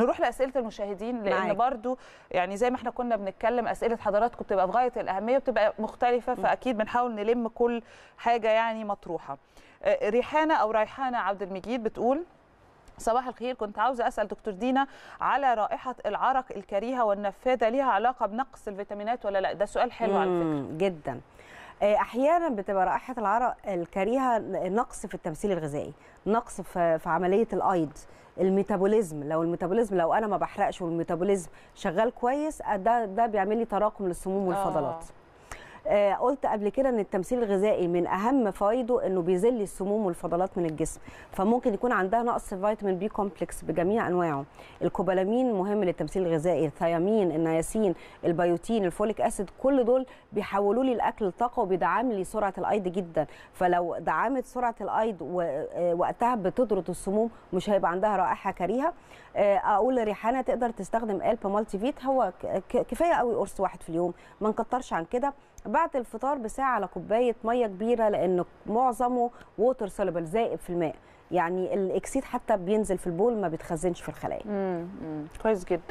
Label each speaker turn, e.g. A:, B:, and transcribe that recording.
A: نروح لاسئله المشاهدين لان معاك. برضو يعني زي ما احنا كنا بنتكلم اسئله حضراتكم بتبقى في غايه الاهميه وبتبقى مختلفه فاكيد بنحاول نلم كل حاجه يعني مطروحه ريحانه او ريحانه عبد المجيد بتقول صباح الخير كنت عاوزة أسأل دكتور دينا على رائحة العرق الكريهة والنفاذة ليها علاقة بنقص الفيتامينات ولا لا ده سؤال حلو على
B: فكرة جدا آه، احيانا بتبقى رائحه العرق الكريهه نقص في التمثيل الغذائي نقص في عمليه الايض الميتابوليزم لو الميتابوليزم لو انا ما بحرقش والميتابوليزم شغال كويس آه، ده ده بيعمل لي تراكم للسموم والفضلات آه. آه، قلت قبل كده ان التمثيل الغذائي من اهم فوائده انه بيذل السموم والفضلات من الجسم فممكن يكون عندها نقص في فيتامين بي كومبلكس بجميع انواعه الكوبالامين مهم للتمثيل الغذائي الثيامين النياسين البيوتين الفوليك اسيد كل دول بيحولوا لي الاكل طاقه وبيدعم لي سرعه الايض جدا فلو دعمت سرعه الايض آه، وقتها بتطرد السموم مش هيبقى عندها رائحه كريهه آه، اقول ريحانه تقدر تستخدم الب مالتي فيت هو كفايه قوي قرص واحد في اليوم ما نكترش عن كده بعد الفطار بساعه على كوبايه ميه كبيره لان معظمه ووتر سوليبل زائد في الماء يعني الاكسيد حتى بينزل في البول ما بيتخزنش في الخلايا كويس جدا